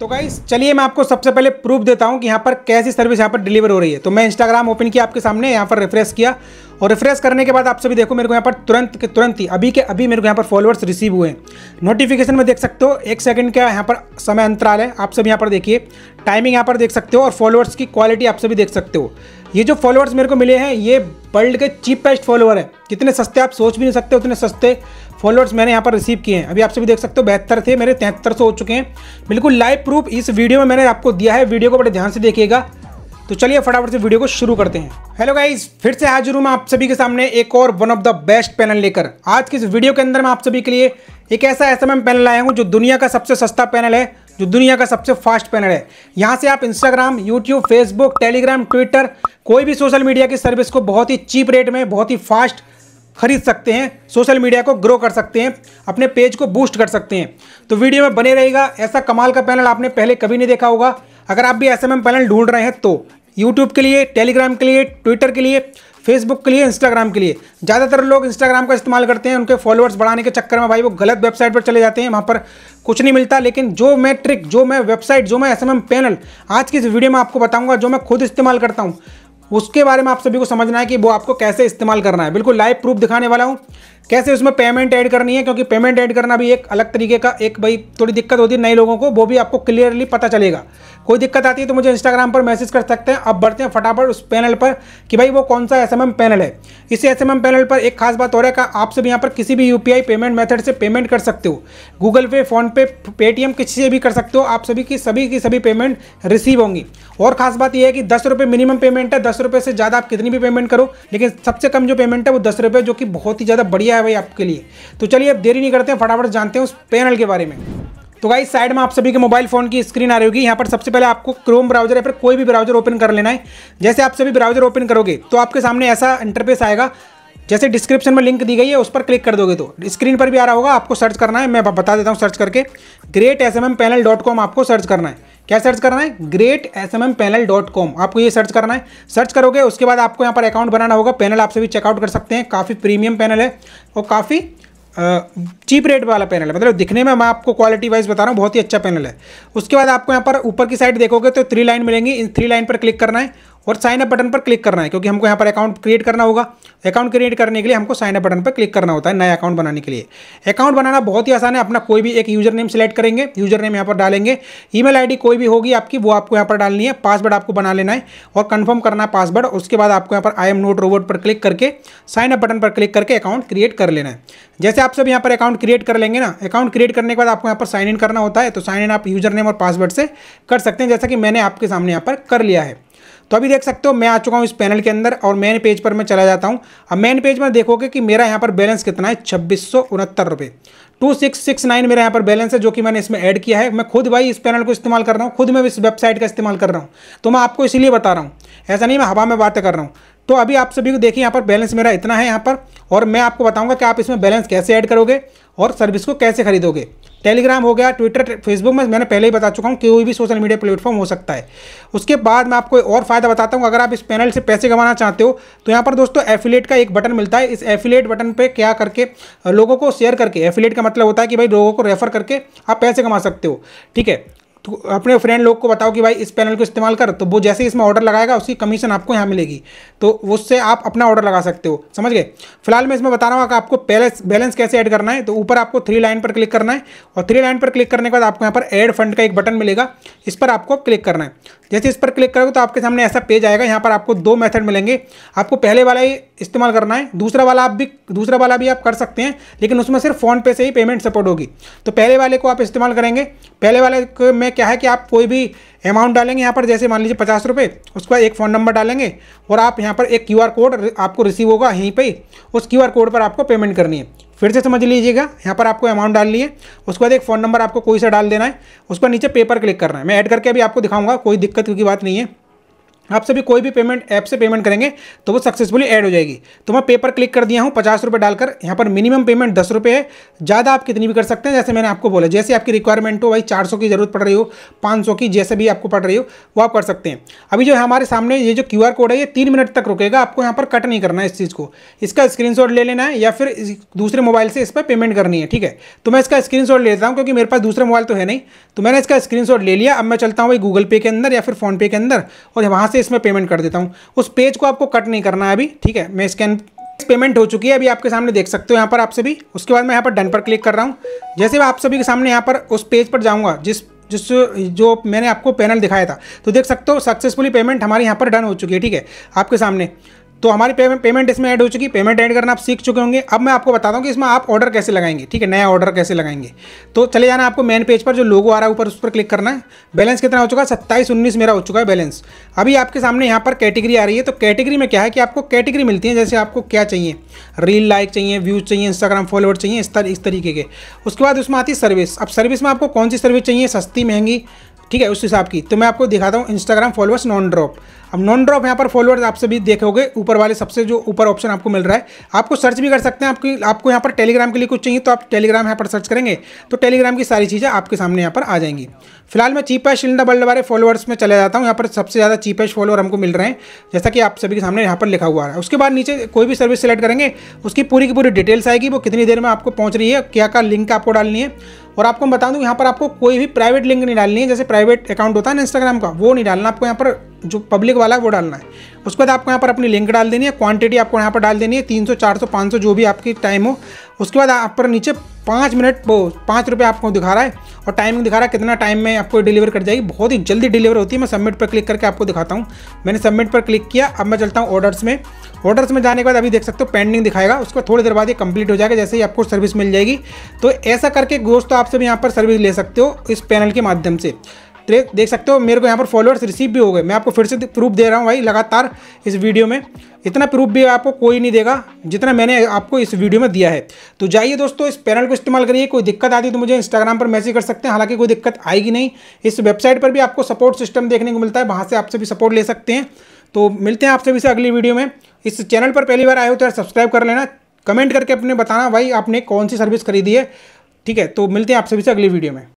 तो गाइस चलिए मैं आपको सबसे पहले प्रूफ देता हूँ कि यहाँ पर कैसी सर्विस यहाँ पर डिलीवर हो रही है तो मैं इंस्टाग्राम ओपन किया आपके सामने यहाँ पर रिफ्रेश किया और रिफ्रेश करने के बाद आप सभी देखो मेरे को यहाँ पर तुरंत के तुरंत ही अभी के अभी मेरे को यहाँ पर फॉलोअर्स रिसीव हुए हैं नोटिफिकेशन में देख सकते हो एक सेकेंड का यहाँ पर समय अंतराल है आप सभी यहाँ पर देखिए टाइमिंग यहाँ पर देख सकते हो और फॉलोअर्स की क्वालिटी आप सभी देख सकते हो ये जो फॉलोअर्स मेरे को मिले हैं ये वर्ल्ड के चीपेस्ट फॉलोअर है जितने सस्ते आप सोच भी नहीं सकते उतने सस्ते फॉलोअर्स मैंने यहाँ पर रिसीव किए हैं अभी आप सभी देख सकते हो बेहतर थे मेरे तिहत्तर हो चुके हैं बिल्कुल लाइव प्रूफ इस वीडियो में मैंने आपको दिया है वीडियो को बड़े ध्यान से देखिएगा तो चलिए फटाफट से वीडियो को शुरू करते हैं हेलो गाइज फिर से हाजिर हूँ मैं आप सभी के सामने एक और one of the best panel लेकर आज की इस वीडियो के अंदर मैं आप सभी के लिए एक ऐसा एस एम पैनल आया हूँ जो दुनिया का सबसे सस्ता पैनल है जो दुनिया का सबसे फास्ट पैनल है यहाँ से आप Instagram YouTube Facebook Telegram Twitter कोई भी सोशल मीडिया की सर्विस को बहुत ही चीप रेट में बहुत ही फास्ट खरीद सकते हैं सोशल मीडिया को ग्रो कर सकते हैं अपने पेज को बूस्ट कर सकते हैं तो वीडियो में बने रहेगा ऐसा कमाल का पैनल आपने पहले कभी नहीं देखा होगा अगर आप भी एस पैनल ढूंढ रहे हैं तो यूट्यूब के लिए टेलीग्राम के लिए ट्विटर के लिए फेसबुक के लिए इंस्टाग्राम के लिए ज़्यादातर लोग इंस्टाग्राम का इस्तेमाल करते हैं उनके फॉलोअर्स बढ़ाने के चक्कर में भाई वो गलत वेबसाइट पर चले जाते हैं वहाँ पर कुछ नहीं मिलता लेकिन जो मैं ट्रिक जो मैं वेबसाइट जो मैं एस पैनल आज की इस वीडियो में आपको बताऊँगा जो मैं खुद इस्तेमाल करता हूँ उसके बारे में आप सभी को समझना है कि वो आपको कैसे इस्तेमाल करना है बिल्कुल लाइव प्रूफ दिखाने वाला हूँ कैसे उसमें पेमेंट ऐड करनी है क्योंकि पेमेंट ऐड करना भी एक अलग तरीके का एक भाई थोड़ी दिक्कत होती है नए लोगों को वो भी आपको क्लियरली पता चलेगा कोई दिक्कत आती है तो मुझे इंस्टाग्राम पर मैसेज कर सकते हैं अब बढ़ते हैं फटाफट उस पैनल पर कि भाई वो कौन सा एस पैनल है इस एस पैनल पर एक खास बात हो रहा है कि आप सब यहाँ पर किसी भी यू पेमेंट मेथड से पेमेंट कर सकते हो गूगल पे फ़ोनपे पेटीएम किसी से भी कर सकते हो आप सभी की सभी की सभी पेमेंट रिसीव होंगी और खास बात यह है कि दस रुपये मिनिमम पेमेंट है दस रुपये से ज़्यादा आप कितनी भी पेमेंट करो लेकिन सबसे कम जो पेमेंट है वो दस रुपये जो कि बहुत ही ज़्यादा बढ़िया है भाई आपके लिए तो चलिए अब देरी नहीं करते हैं फटाफट जानते हैं उस पैनल के बारे में तो गाइस साइड में आप सभी के मोबाइल फोन की स्क्रीन आ रही होगी यहाँ पर सबसे पहले आपको क्रोम ब्राउजर या फिर कोई भी ब्राउजर ओपन कर लेना है जैसे आप सभी ब्राउजर ओपन करोगे तो आपके सामने ऐसा इंटरफेस आएगा जैसे डिस्क्रिप्शन में लिंक दी गई है उस पर क्लिक कर दोगे तो स्क्रीन पर भी आ रहा होगा आपको सर्च करना है मैं बता देता हूँ सर्च करके great S M M panel dot com आपको सर्च करना है क्या सर्च करना है great S M M panel dot com आपको ये सर्च करना है सर्च करोगे उसके बाद आपको यहाँ पर अकाउंट बनाना होगा पैनल आपसे भी चेकआउट कर सकते हैं काफ़ी प्रीमियम पैनल है और काफ़ी चीप रेट वाला पैनल है मतलब दिखने में मैं आपको क्वालिटी वाइज बता रहा हूँ बहुत ही अच्छा पैनल है उसके बाद आपको यहाँ पर ऊपर की साइड देखोगे तो थ्री लाइन मिलेंगी इन थ्री लाइन पर क्लिक करना है और साइन अप बटन पर क्लिक करना है क्योंकि हमको यहाँ पर अकाउंट क्रिएट करना होगा अकाउंट क्रिएट करने के लिए हमको साइन अप बटन पर क्लिक करना होता है नया अकाउंट बनाने के लिए अकाउंट बनाना बहुत ही आसान है अपना कोई भी एक यूजर नेम सेलेक्ट करेंगे यूजर नेम यहाँ पर डालेंगे ईमेल आईडी कोई भी होगी आपकी वो आपको यहाँ पर डालनी है पासवर्ड आपको बना लेना है और कन्फर्म करना है पासवर्ड उसके बाद आपको यहाँ पर आई एम नोट रोबोट पर क्लिक करके साइन अप बटन पर क्लिक करके अकाउंट क्रिएट कर लेना है जैसे आप सब यहाँ पर अकाउंट क्रिएट कर लेंगे ना अकाउंट क्रिएट करने के बाद आपको यहाँ पर साइन इन करना होता है तो साइन इन आप यूजर नेम और पासवर्ड से कर सकते हैं जैसा कि मैंने आपके सामने यहाँ पर कर लिया है तो अभी देख सकते हो मैं आ चुका हूँ इस पैनल के अंदर और मेन पेज पर मैं चला जाता हूँ अब मेन पेज में देखोगे कि मेरा यहाँ पर बैलेंस कितना है छब्बीस सौ उनहत्तर रुपये टू सिक्स सिक्स नाइन मेरा यहाँ पर बैलेंस है जो कि मैंने इसमें ऐड किया है मैं खुद भाई इस पैनल को इस्तेमाल कर रहा हूँ खुद मैं इस वेबसाइट का इस्तेमाल कर रहा हूँ तो मैं आपको इसीलिए बता रहा हूँ ऐसा नहीं मैं हवा में बातें कर रहा हूँ तो अभी आप सभी को देखिए यहाँ पर बैलेंस मेरा इतना है यहाँ पर और मैं आपको बताऊँगा कि आप इसमें बैलेंस कैसे ऐड करोगे और सर्विस को कैसे खरीदोगे टेलीग्राम हो गया ट्विटर फेसबुक में मैंने पहले ही बता चुका हूँ कोई भी सोशल मीडिया प्लेटफॉर्म हो सकता है उसके बाद मैं आपको और फ़ायदा बताता हूँ अगर आप इस पैनल से पैसे कमाना चाहते हो तो यहाँ पर दोस्तों एफिलेट का एक बटन मिलता है इस एफिलेट बटन पर क्या करके लोगों को शेयर करके एफिलेट का मतलब होता है कि भाई लोगों को रेफर करके आप पैसे कमा सकते हो ठीक है तो अपने फ्रेंड लोग को बताओ कि भाई इस पैनल को इस्तेमाल कर तो वो जैसे इसमें ऑर्डर लगाएगा उसकी कमीशन आपको यहाँ मिलेगी तो उससे आप अपना ऑर्डर लगा सकते हो समझ गए फिलहाल मैं इसमें बता रहा हूँ कि आपको बैलेंस बैलेंस कैसे ऐड करना है तो ऊपर आपको थ्री लाइन पर क्लिक करना है और थ्री लाइन पर क्लिक करने के बाद आपको यहाँ पर एड फंड का एक बटन मिलेगा इस पर आपको क्लिक करना है जैसे इस पर क्लिक करोगे तो आपके सामने ऐसा पेज आएगा यहाँ पर आपको दो मेथड मिलेंगे आपको पहले वाला ही इस्तेमाल करना है दूसरा वाला आप भी दूसरा वाला भी आप कर सकते हैं लेकिन उसमें सिर्फ फ़ोनपे से ही पेमेंट सपोर्ट होगी तो पहले वाले को आप इस्तेमाल करेंगे पहले वाले में क्या है कि आप कोई भी अमाउंट डालेंगे यहाँ पर जैसे मान लीजिए पचास रुपये उसका एक फ़ोन नंबर डालेंगे और आप यहाँ पर एक क्यू कोड आपको रिसीव होगा यहीं पर उस क्यू कोड पर आपको पेमेंट करनी है फिर से समझ लीजिएगा यहाँ पर आपको अमाउंट डाल लिए उसके बाद एक फ़ोन नंबर आपको कोई सा डाल देना है पर नीचे पेपर क्लिक करना है मैं ऐड करके अभी आपको दिखाऊंगा कोई दिक्कत की बात नहीं है आप सभी कोई भी पेमेंट ऐप से पेमेंट करेंगे तो वो सक्सेसफुली ऐड हो जाएगी तो मैं पेपर क्लिक कर दिया हूँ पचास रुपये डालकर यहाँ पर मिनिमम पेमेंट दस रुपये है ज़्यादा आप कितनी भी कर सकते हैं जैसे मैंने आपको बोला जैसे आपकी रिक्वायरमेंट हो भाई चार सौ की जरूरत पड़ रही हो पाँच सौ की जैसे भी आपको पड़ रही हो वो आप कर सकते हैं अभी जो हमारे सामने ये जो क्यू कोड है ये तीन मिनट तक रुकेगा आपको यहाँ पर कट नहीं करना है इस चीज़ को इसका स्क्रीन ले लेना है या फिर दूसरे मोबाइल से इस पर पेमेंट करनी है ठीक है तो मैं इसका स्क्रीन शॉट लेता हूँ क्योंकि मेरे पास दूसरा मोबाइल तो है नहीं तो मैंने इसका स्क्रीन ले लिया अब मैं चलता हूँ भाई गूगल पे के अंदर या फिर फ़ोनपे के अंदर और वहाँ से से इसमें पेमेंट कर देता हूँ उस पेज को आपको कट नहीं करना है अभी ठीक है मैं स्कैन पेमेंट हो चुकी है अभी आपके सामने देख सकते हो यहाँ पर आप सभी उसके बाद मैं यहाँ पर डन पर क्लिक कर रहा हूँ जैसे मैं आप सभी के सामने यहाँ पर उस पेज पर जाऊँगा जिस जिस जो मैंने आपको पैनल दिखाया था तो देख सकते हो सक्सेसफुली पेमेंट हमारे यहाँ पर डन हो चुकी है ठीक है आपके सामने तो हमारी पेमेंट पेमेंट इसमें ऐड हो चुकी पेमेंट ऐड करना आप सीख चुके होंगे अब मैं आपको बताता हूँ कि इसमें आप ऑर्डर कैसे लगाएंगे ठीक है नया ऑर्डर कैसे लगाएंगे तो चले जाना आपको मेन पेज पर जो लोगो आ रहा है ऊपर उस पर क्लिक करना है बैलेंस कितना हो चुका है सत्ताईस उन्नीस मेरा हो चुका है बैलेंस अभी आपके सामने यहाँ पर कैटेगरी आ रही है तो कैटेगरी में क्या है कि आपको कैटेगरी मिलती है जैसे आपको क्या चाहिए रील लाइक चाहिए व्यूज़ चाहिए इंस्टाग्राम फॉलोअर चाहिए इस, इस तरीके के उसके बाद उसमें आती सर्विस अब सर्विस में आपको कौन सी सर्विस चाहिए सस्ती महंगी ठीक है उस हिसाब की तो मैं आपको दिखाता हूँ इंस्टाग्राम फॉलोअर्स नॉन ड्रॉप अब नॉन ड्रॉप यहाँ पर फॉलोअर्स आप सभी देखोगे ऊपर वाले सबसे जो ऊपर ऑप्शन आपको मिल रहा है आपको सर्च भी कर सकते हैं आपकी आपको यहाँ पर टेलीग्राम के लिए कुछ चाहिए तो आप टेलीग्राम यहाँ पर सर्च करेंगे तो टेलीग्राम की सारी चीज़ें आपके सामने यहाँ पर आ जाएंगी फिलहाल मैं cheapest in the world followers में चला जाता हूँ यहाँ पर सबसे ज़्यादा चीपेस्ट फॉलोअर हमको मिल रहे हैं जैसा कि आप सभी के सामने यहाँ पर लिखा हुआ है उसके बाद नीचे कोई भी सर्विस सेलेक्ट करेंगे उसकी पूरी की पूरी डिटेल्स आएगी वो कितनी देर में आपको पहुँच रही है क्या क्या लिंक आपको डालनी है और आपको मैं बता दूँ यहाँ पर आपको कोई भी प्राइवेट लिंक नहीं डालनी है जैसे प्राइवेट अकाउंट होता है ना इंस्टाग्राम का वो नहीं डालना आपको यहाँ पर जो पब्लिक वाला है वो डालना है उसके बाद आपको यहाँ पर अपनी लिंक डाल देनी है क्वांटिटी आपको यहाँ पर डाल देनी है तीन सौ चार सौ पाँच सौ जो भी आपकी टाइम हो उसके बाद आप पर नीचे पाँच मिनट वो पाँच रुपये आपको दिखा रहा है और टाइमिंग दिखा रहा है कितना टाइम में आपको डिलीवर कर जाएगी बहुत ही जल्दी डिलीवर होती है मैं सबमिट पर क्लिक करके आपको दिखाता हूँ मैंने सबमिट पर क्लिक किया अब मैं चलता हूँ ऑर्डर्स में ऑर्डर्स में जाने के बाद अभी देख सकते हो पेंडिंग दिखाएगा उसको थोड़ी देर बाद ये कंप्लीट हो जाएगा जैसे ही आपको सर्विस मिल जाएगी तो ऐसा करके गोश्त तो आप सब यहाँ पर सर्विस ले सकते हो इस पैनल के माध्यम से देख सकते हो मेरे को यहाँ पर फॉलोअर्स रिसीव भी हो गए मैं आपको फिर से प्रूफ दे रहा हूँ भाई लगातार इस वीडियो में इतना प्रूफ भी आपको कोई नहीं देगा जितना मैंने आपको इस वीडियो में दिया है तो जाइए दोस्तों इस पैनल को इस्तेमाल करिए कोई दिक्कत आती है तो मुझे इंस्टाग्राम पर मैसेज कर सकते हैं हालांकि कोई दिक्कत आएगी नहीं इस वेबसाइट पर भी आपको सपोर्ट सिस्टम देखने को मिलता है वहाँ से आपसे भी सपोर्ट ले सकते हैं तो मिलते हैं आप सभी से अगली वीडियो में इस चैनल पर पहली बार आए हो तो यार सब्सक्राइब कर लेना कमेंट करके अपने बताना भाई आपने कौन सी सर्विस खरीदी है ठीक है तो मिलते हैं आप सभी से अगली वीडियो में